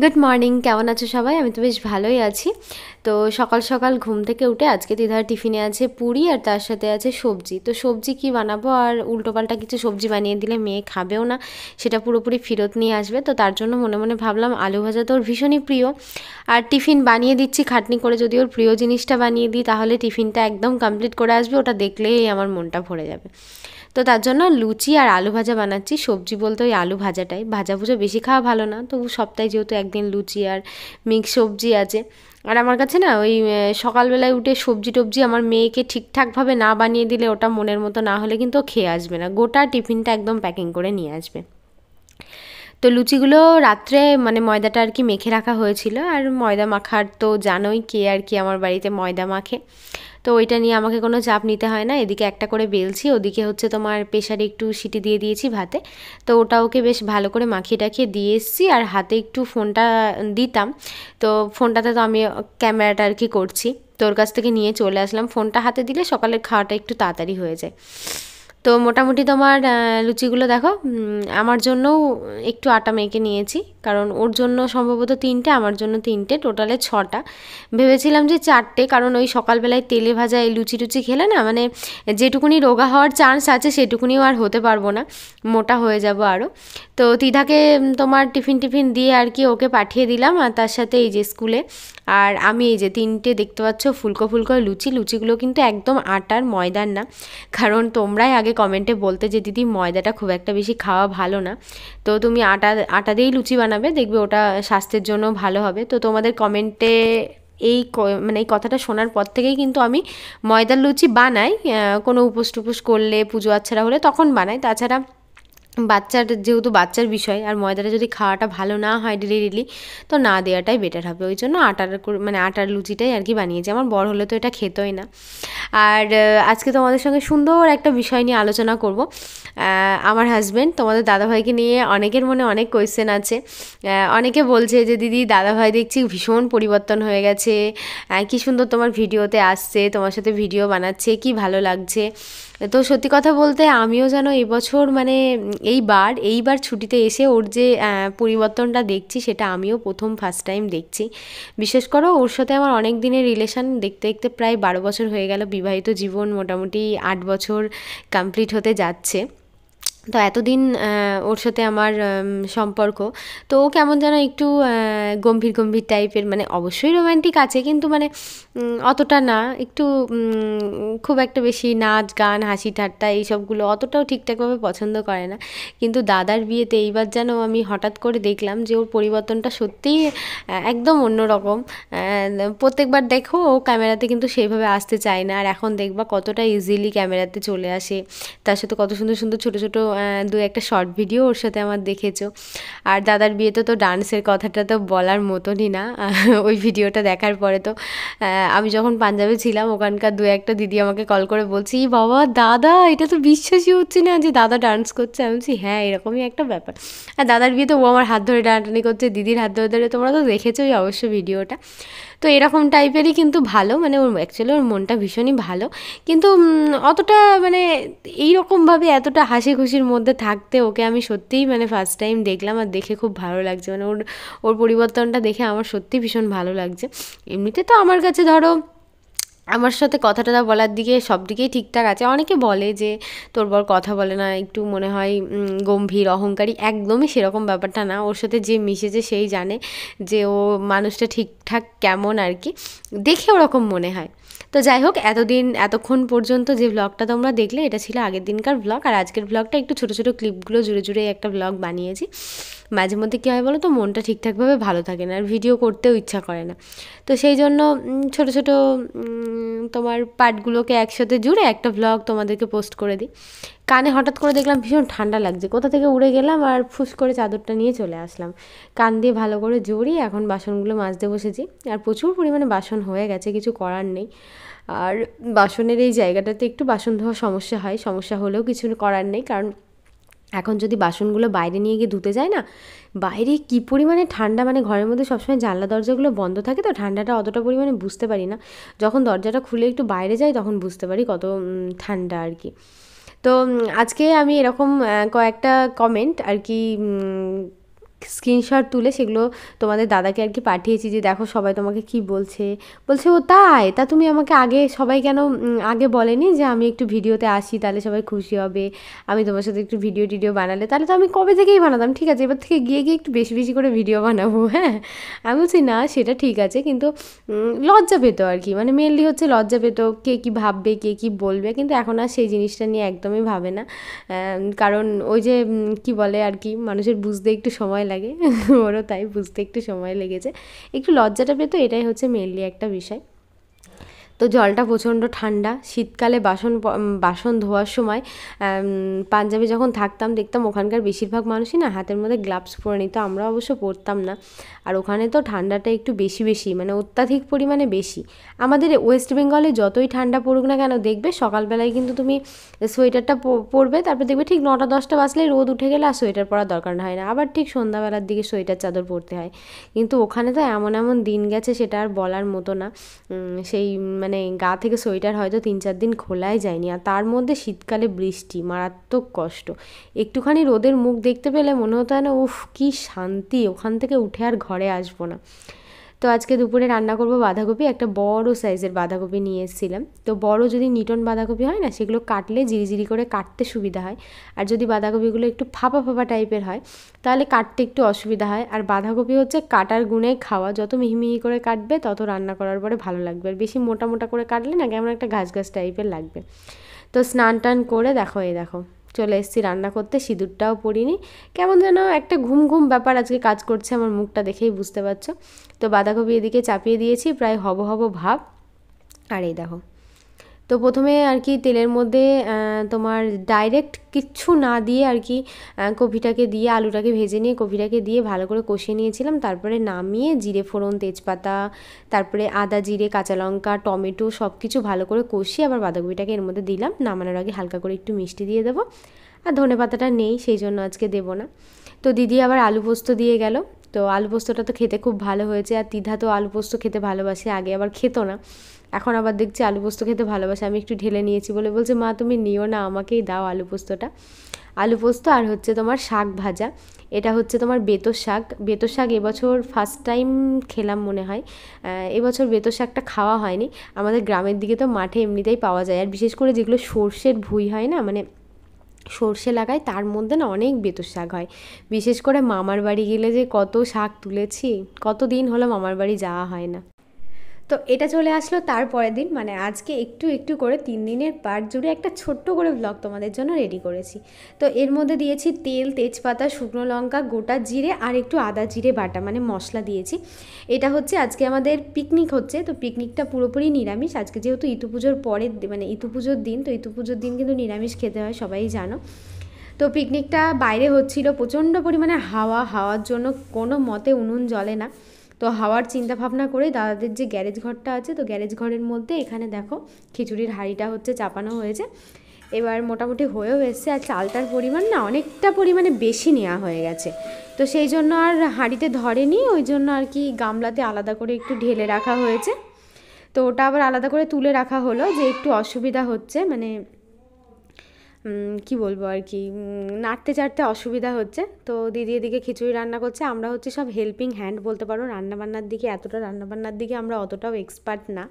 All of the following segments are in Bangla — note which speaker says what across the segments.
Speaker 1: গুড মর্নিং কেমন আছো সবাই আমি তো বেশ ভালোই আছি তো সকাল সকাল ঘুম থেকে উঠে আজকে দিদার টিফিনে আছে পুরি আর তার সাথে আছে সবজি তো সবজি কি বানাবো আর উল্টোপাল্টা কিছু সবজি বানিয়ে দিলে মেয়ে খাবেও না সেটা পুরোপুরি ফেরত নিয়ে আসবে তো তার জন্য মনে মনে ভাবলাম আলু ভাজা তো ওর ভীষণই প্রিয় আর টিফিন বানিয়ে দিচ্ছি খাটনি করে যদি ওর প্রিয় জিনিসটা বানিয়ে দিই তাহলে টিফিনটা একদম কমপ্লিট করে আসবে ওটা দেখলেই আমার মনটা ভরে যাবে তো তার জন্য লুচি আর আলু ভাজা বানাচ্ছি সবজি বলতে ওই আলু ভাজাটাই ভাজা ভুজা বেশি খাওয়া ভালো না তবু সপ্তাহে যেহেতু একদিন লুচি আর মিক্স সবজি আছে আর আমার কাছে না ওই সকালবেলায় উঠে সবজি টবজি আমার মেয়েকে ঠিকঠাকভাবে না বানিয়ে দিলে ওটা মনের মতো না হলে কিন্তু খেয়ে আসবে না গোটা টিফিনটা একদম প্যাকিং করে নিয়ে আসবে তো লুচিগুলো রাত্রে মানে ময়দাটা আর কি মেখে রাখা হয়েছিল আর ময়দা মাখার তো জানোই কে আর কি আমার বাড়িতে ময়দা মাখে তো ওইটা নিয়ে আমাকে কোনো চাপ নিতে হয় না এদিকে একটা করে বেলছি ওদিকে হচ্ছে তোমার প্রেশারে একটু সিটি দিয়ে দিয়েছি ভাতে তো ওটা ওকে বেশ ভালো করে মাখিয়ে টাখিয়ে দিয়ে এসেছি আর হাতে একটু ফোনটা দিতাম তো ফোনটাতে তো আমি ক্যামেরাটা আর কি করছি তোর কাছ থেকে নিয়ে চলে আসলাম ফোনটা হাতে দিলে সকালের খাওয়াটা একটু তাড়াতাড়ি হয়ে যায় তো মোটামুটি তোমার লুচিগুলো দেখো আমার জন্যও একটু আটা মেখে নিয়েছি কারণ ওর জন্য সম্ভবত তিনটে আমার জন্য তিনটে টোটালে ছটা ভেবেছিলাম যে চারটে কারণ ওই সকালবেলায় তেলে ভাজা এই লুচি টুচি খেলে না মানে যেটুকুনি রোগা হওয়ার চান্স আছে সেটুকুনিও আর হতে পারবো না মোটা হয়ে যাব আরও তো তিধাকে তোমার টিফিন টিফিন দিয়ে আর কি ওকে পাঠিয়ে দিলাম আর তার সাথে এই যে স্কুলে আর আমি এই যে তিনটে দেখতে পাচ্ছ ফুলকো ফুলকো লুচি লুচিগুলো কিন্তু একদম আটার ময়দার না কারণ তোমরাই আগে অনেকে কমেন্টে বলতে যে দিদি ময়দাটা খুব একটা বেশি খাওয়া ভালো না তো তুমি আটা আটা দিয়েই লুচি বানাবে দেখবে ওটা স্বাস্থ্যের জন্য ভালো হবে তো তোমাদের কমেন্টে এই মানে এই কথাটা শোনার পর থেকেই কিন্তু আমি ময়দার লুচি বানাই কোনো উপোস টুপোস করলে পুজো আচ্ছারা হলে তখন বানাই তাছাড়া বাচ্চার যেহেতু বাচ্চার বিষয় আর ময়দাটা যদি খাওয়াটা ভালো না হয় ডেলি ডেলি তো না দেওয়াটাই বেটার হবে ওই জন্য আটার মানে আটার লুচিটাই আর কি বানিয়েছি আমার বড় হলে তো এটা খেতই না আর আজকে তোমাদের সঙ্গে সুন্দর একটা বিষয় নিয়ে আলোচনা করব আমার হাজব্যান্ড তোমাদের দাদাভাইকে নিয়ে অনেকের মনে অনেক কোয়েশ্চেন আছে অনেকে বলছে যে দিদি দাদাভাই দেখছি ভীষণ পরিবর্তন হয়ে গেছে কি সুন্দর তোমার ভিডিওতে আসছে তোমার সাথে ভিডিও বানাচ্ছে কি ভালো লাগছে তো সত্যি কথা বলতে আমিও যেন এবছর মানে এইবার এইবার ছুটিতে এসে ওর যে পরিবর্তনটা দেখছি সেটা আমিও প্রথম ফার্স্ট টাইম দেখছি বিশেষ করে ওর সাথে আমার অনেক দিনের রিলেশান দেখতে দেখতে প্রায় বারো বছর হয়ে গেল বিবাহিত জীবন মোটামুটি আট বছর কমপ্লিট হতে যাচ্ছে তো এতদিন ওর সাথে আমার সম্পর্ক তো ও কেমন যেন একটু গম্ভীর গম্ভীর টাইপের মানে অবশ্যই রোম্যান্টিক আছে কিন্তু মানে অতটা না একটু খুব একটা বেশি নাচ গান হাসি ঠাট্টা এইসবগুলো অতটাও ঠিকঠাকভাবে পছন্দ করে না কিন্তু দাদার বিয়েতে এইবার যেন আমি হঠাৎ করে দেখলাম যে ওর পরিবর্তনটা সত্যিই একদম অন্যরকম প্রত্যেকবার দেখো ও ক্যামেরাতে কিন্তু সেইভাবে আসতে চায় না আর এখন দেখবা কতটা ইজিলি ক্যামেরাতে চলে আসে তার সাথে কত সুন্দর সুন্দর ছোটো ছোটো দু একটা শর্ট ভিডিও ওর সাথে আমার দেখেছো আর দাদার বিয়েতে তো ডান্সের কথাটা তো বলার মতনই না ওই ভিডিওটা দেখার পরে তো আমি যখন পাঞ্জাবে ছিলাম ওখানকার দু একটা দিদি আমাকে কল করে বলছি বাবা দাদা এটা তো বিশ্বাসই হচ্ছে না যে দাদা ডান্স করছে আমি বলছি হ্যাঁ এরকমই একটা ব্যাপার আর দাদার বিয়ে তো ও আমার হাত ধরে টানাটানি করছে দিদির হাত ধরে ধরে তোমরা তো দেখেছোই অবশ্য ভিডিওটা তো এরকম টাইপেরই কিন্তু ভালো মানে ওর অ্যাকচুয়ালি ওর মনটা ভীষণই ভালো কিন্তু অতটা মানে এইরকমভাবে এতটা হাসি খুশির মধ্যে থাকতে ওকে আমি সত্যিই মানে ফার্স্ট টাইম দেখলাম আর দেখে খুব ভালো লাগছে মানে ওর ওর পরিবর্তনটা দেখে আমার সত্যি ভীষণ ভালো লাগছে এমনিতে তো আমার কাছে ধরো আমার সাথে কথাটা বলার দিকে সব দিকেই ঠিকঠাক আছে অনেকে বলে যে তোর বর কথা বলে না একটু মনে হয় গম্ভীর অহংকারী একদমই সেরকম ব্যাপারটা না ওর সাথে যে মিশেছে সেই জানে যে ও মানুষটা ঠিকঠাক কেমন আর কি দেখে ওরকম মনে হয় তো যাই হোক এতদিন এতক্ষণ পর্যন্ত যে ব্লগটা তোমরা দেখলে এটা ছিল আগের দিনকার ব্লগ আর আজকের ব্লগটা একটু ছোটো ছোটো ক্লিপগুলো জুড়ে জুড়ে একটা ব্লগ বানিয়েছি মাঝে মধ্যে কী হয় বলো তো মনটা ঠিকঠাকভাবে ভালো থাকে না আর ভিডিও করতেও ইচ্ছা করে না তো সেই জন্য ছোট ছোট তোমার পার্টগুলোকে একসাথে জুড়ে একটা ব্লগ তোমাদেরকে পোস্ট করে দিই কানে হঠাৎ করে দেখলাম ভীষণ ঠান্ডা লাগছে কোথা থেকে উড়ে গেলাম আর ফুস করে চাদরটা নিয়ে চলে আসলাম কান দিয়ে ভালো করে জড়িয়ে এখন বাসনগুলো মাজতে বসেছি আর প্রচুর পরিমাণে বাসন হয়ে গেছে কিছু করার নেই আর বাসনের এই জায়গাটাতে একটু বাসন ধোয়ার সমস্যা হয় সমস্যা হলেও কিছু করার নেই কারণ এখন যদি বাসনগুলো বাইরে নিয়ে গিয়ে ধুতে যায় না বাইরে কি পরিমাণে ঠান্ডা মানে ঘরের মধ্যে সবসময় জানলা দরজাগুলো বন্ধ থাকে তো ঠান্ডাটা অতটা পরিমাণে বুঝতে পারি না যখন দরজাটা খুলে একটু বাইরে যাই তখন বুঝতে পারি কত ঠান্ডা আর কি তো আজকে আমি এরকম কয়েকটা কমেন্ট আর কি স্ক্রিনশট তুলে সেগুলো তোমাদের দাদাকে আর কি পাঠিয়েছি যে দেখো সবাই তোমাকে কি বলছে বলছে ও তাই তা তুমি আমাকে আগে সবাই কেন আগে বলেনি যে আমি একটু ভিডিওতে আসি তাহলে সবাই খুশি হবে আমি তোমার সাথে একটু ভিডিও টিডিও বানালে তাহলে তো আমি কবে থেকেই বানাতাম ঠিক আছে এবার থেকে গিয়ে গিয়ে একটু বেশি বেশি করে ভিডিও বানাবো হ্যাঁ আমি বলছি না সেটা ঠিক আছে কিন্তু লজ্জা পেত আর কি মানে মেনলি হচ্ছে লজ্জা পেত কে কি ভাববে কে কি বলবে কিন্তু এখন আর সেই জিনিসটা নিয়ে একদমই ভাবে না কারণ ওই যে কি বলে আর কি মানুষের বুঝতে একটু সময় লাগে ওরও তাই বুঝতে একটু সময় লেগেছে একটু লজ্জাটা পেতো এটাই হচ্ছে মেনলি একটা বিষয় তো জলটা প্রচণ্ড ঠান্ডা শীতকালে বাসন বাসন ধোয়ার সময় পাঞ্জাবে যখন থাকতাম দেখতাম ওখানকার বেশিরভাগ মানুষই না হাতের মধ্যে গ্লাভস পরে নিত আমরা অবশ্য পরতাম না আর ওখানে তো ঠান্ডাটা একটু বেশি বেশি মানে অত্যাধিক পরিমাণে বেশি আমাদের ওয়েস্ট বেঙ্গলে যতই ঠান্ডা পড়ুক না কেন দেখবে সকালবেলায় কিন্তু তুমি সোয়েটারটা পরবে তারপর দেখবে ঠিক নটা দশটা বাজলে রোদ উঠে গেলে আর সোয়েটার পরার দরকার হয় না আবার ঠিক সন্ধ্যাবেলার দিকে সোয়েটার চাদর পরতে হয় কিন্তু ওখানে তো এমন এমন দিন গেছে সেটা আর বলার মতো না সেই মানে মানে গা থেকে সোয়েটার হয়তো তিন চার দিন খোলাই যায়নি আর তার মধ্যে শীতকালে বৃষ্টি মারাত্মক কষ্ট একটুখানি রোদের মুখ দেখতে পেলে মনে হতো না উফ কি শান্তি ওখান থেকে উঠে আর ঘরে আসবো না তো আজকে দুপুরে রান্না করব বাঁধাকপি একটা বড় সাইজের বাঁধাকপি নিয়ে এসেছিলাম তো বড় যদি নিটন বাঁধাকপি হয় না সেগুলো কাটলে জিরিজিরি করে কাটতে সুবিধা হয় আর যদি বাঁধাকপিগুলো একটু ফাঁপা ফাঁপা টাইপের হয় তাহলে কাটতে একটু অসুবিধা হয় আর বাঁধাকপি হচ্ছে কাটার গুণে খাওয়া যত মিহিমিহি করে কাটবে তত রান্না করার পরে ভালো লাগবে আর বেশি মোটা মোটা করে কাটলে না কেমন একটা ঘাস ঘাস টাইপের লাগবে তো স্নান টান করে দেখো এই দেখো চলে এসেছি রান্না করতে সিঁদুরটাও পড়িনি কেমন যেন একটা ঘুম ঘুম ব্যাপার আজকে কাজ করছে আমার মুখটা দেখেই বুঝতে পারছো তো বাঁধাকপি এদিকে চাপিয়ে দিয়েছি প্রায় হব হব ভাব আর এই দেখো তো প্রথমে আর কি তেলের মধ্যে তোমার ডাইরেক্ট কিচ্ছু না দিয়ে আর কি কপিটাকে দিয়ে আলুটাকে ভেজে নিয়ে কপিটাকে দিয়ে ভালো করে কষিয়ে নিয়েছিলাম তারপরে নামিয়ে জিরে ফোড়ন তেজপাতা তারপরে আদা জিরে কাঁচা লঙ্কা টমেটো সব কিছু ভালো করে কষিয়ে আবার বাঁধাকপিটাকে এর মধ্যে দিলাম নামানোর আগে হালকা করে একটু মিষ্টি দিয়ে দেবো আর ধনে পাতাটা নেই সেই জন্য আজকে দেবো না তো দিদি আবার আলু পোস্ত দিয়ে গেল তো আলু পোস্তটা তো খেতে খুব ভালো হয়েছে আর তিধা তো আলু পোস্ত খেতে ভালোবাসে আগে আবার খেতো না এখন আবার দেখছি আলু পোস্ত খেতে ভালোবাসে আমি একটু ঢেলে নিয়েছি বলে বলছে মা তুমি নিও না আমাকেই দাও আলু পোস্তটা আলু পোস্ত আর হচ্ছে তোমার শাক ভাজা এটা হচ্ছে তোমার বেতর শাক বেতর শাক এবছর ফার্স্ট টাইম খেলাম মনে হয় এবছর বেতর শাকটা খাওয়া হয়নি আমাদের গ্রামের দিকে তো মাঠে এমনিতেই পাওয়া যায় আর বিশেষ করে যেগুলো সর্ষের ভুঁই হয় না মানে সর্ষে লাগায় তার মধ্যে না অনেক বেতর শাক হয় বিশেষ করে মামার বাড়ি গেলে যে কত শাক তুলেছি কত দিন হলো মামার বাড়ি যাওয়া হয় না তো এটা চলে আসলো তারপরের দিন মানে আজকে একটু একটু করে তিন দিনের পার্ট জুড়ে একটা ছোট্ট করে ব্লগ তোমাদের জন্য রেডি করেছি তো এর মধ্যে দিয়েছি তেল তেজপাতা শুকনো লঙ্কা গোটা জিরে আর একটু আদা জিরে বাটা মানে মশলা দিয়েছি এটা হচ্ছে আজকে আমাদের পিকনিক হচ্ছে তো পিকনিকটা পুরোপুরি নিরামিষ আজকে যেহেতু ইতু পুজোর পরের মানে ইতু পুজোর দিন তো ইতু পুজোর দিন কিন্তু নিরামিষ খেতে হয় সবাই জানো তো পিকনিকটা বাইরে হচ্ছিল প্রচণ্ড পরিমাণে হাওয়া হাওয়ার জন্য কোনো মতে উনুন জ্বলে না তো হাওয়ার চিন্তা ভাবনা করে দাদাদের যে গ্যারেজ ঘরটা আছে তো গ্যারেজ ঘরের মধ্যে এখানে দেখো খিচুড়ির হাঁড়িটা হচ্ছে চাপানো হয়েছে এবার মোটামুটি হয়েও এসছে আর চালটার পরিমাণ না অনেকটা পরিমাণে বেশি নেওয়া হয়ে গেছে তো সেই জন্য আর হাঁড়িতে ধরেনি ওই জন্য আর কি গামলাতে আলাদা করে একটু ঢেলে রাখা হয়েছে তো ওটা আবার আলাদা করে তুলে রাখা হলো যে একটু অসুবিধা হচ্ছে মানে কি বলবো আর কি নাড়তে চাড়তে অসুবিধা হচ্ছে তো দিদি এদিকে খিচুড়ি রান্না করছে আমরা হচ্ছে সব হেল্পিং হ্যান্ড বলতে পারো রান্নাবান্নার দিকে এতটা রান্নাবান্নার দিকে আমরা অতটাও এক্সপার্ট না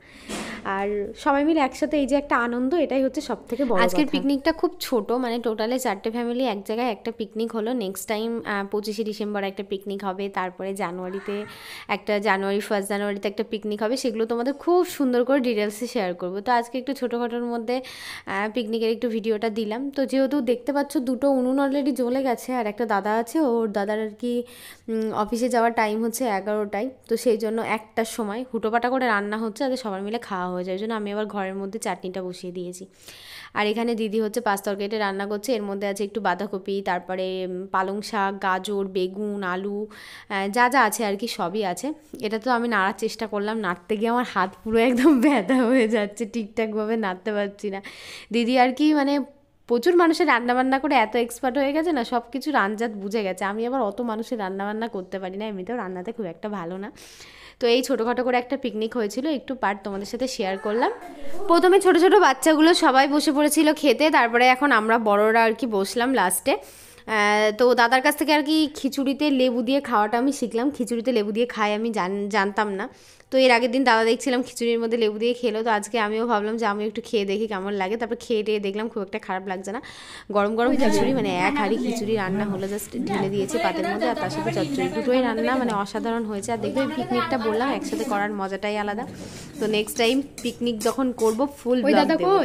Speaker 1: আর সবাই মিলে একসাথে এই যে একটা আনন্দ এটাই হচ্ছে সব থেকে বড় আজকের পিকনিকটা খুব ছোট মানে টোটালে চারটে ফ্যামিলি এক জায়গায় একটা পিকনিক হলো নেক্সট টাইম পঁচিশে ডিসেম্বর একটা পিকনিক হবে তারপরে জানুয়ারিতে একটা জানুয়ারি ফার্স্ট জানুয়ারিতে একটা পিকনিক হবে সেগুলো তোমাদের খুব সুন্দর করে ডিটেলসে শেয়ার করবো তো আজকে একটু ছোটোখাটোর মধ্যে পিকনিকের একটু ভিডিওটা দিলাম দিলাম তো যেহেতু দেখতে পাচ্ছ দুটো উনুন অলরেডি জ্বলে গেছে আর একটা দাদা আছে ওর দাদার আর কি অফিসে যাওয়ার টাইম হচ্ছে এগারোটায় তো সেই জন্য একটার সময় হুটোপাটা করে রান্না হচ্ছে যাতে সবার মিলে খাওয়া হয়ে যায় জন্য আমি আবার ঘরের মধ্যে চাটনিটা বসিয়ে দিয়েছি আর এখানে দিদি হচ্ছে পাঁচ কেটে রান্না করছে এর মধ্যে আছে একটু বাঁধাকপি তারপরে পালং শাক গাজর বেগুন আলু যা যা আছে আর কি সবই আছে এটা তো আমি নাড়ার চেষ্টা করলাম নাড়তে গিয়ে আমার হাত পুরো একদম ব্যথা হয়ে যাচ্ছে ঠিকঠাকভাবে নাড়তে পারছি না দিদি আর কি মানে প্রচুর মানুষের রান্নাবান্না করে এত এক্সপার্ট হয়ে গেছে না সব কিছু রানজাত বুঝে গেছে আমি আবার অত মানুষের রান্নাবান্না করতে পারি না এমনিতেও রান্নাতে খুব একটা ভালো না তো এই ছোটোখাটো করে একটা পিকনিক হয়েছিল একটু পার্ট তোমাদের সাথে শেয়ার করলাম প্রথমে ছোট ছোট বাচ্চাগুলো সবাই বসে পড়েছিল খেতে তারপরে এখন আমরা বড়রা আর কি বসলাম লাস্টে তো দাদার কাছ থেকে আর কি খিচুড়িতে লেবু দিয়ে খাওয়াটা আমি শিখলাম খিচুড়িতে লেবু দিয়ে খাই আমি জানতাম না তো এর আগের দিন দাদা দেখছিলাম খিচুড়ির মধ্যে লেবু দিয়ে খেলো তো আজকে আমিও ভাবলাম যে আমি একটু খেয়ে দেখি কেমন লাগে তারপর খেয়ে টেয়ে দেখলাম খুব একটা খারাপ লাগছে না গরম গরম খিচুড়ি মানে এক হাড়ি খিচুড়ি রান্না হলো জাস্ট ঢেলে দিয়েছি পাতের মধ্যে আর তার সাথে চচ্চড়ি দুটোই রান্না মানে অসাধারণ হয়েছে আর দেখবে পিকনিকটা বললাম একসাথে করার মজাটাই আলাদা তো নেক্সট টাইম পিকনিক যখন করবো ফুল ব্লগ দেব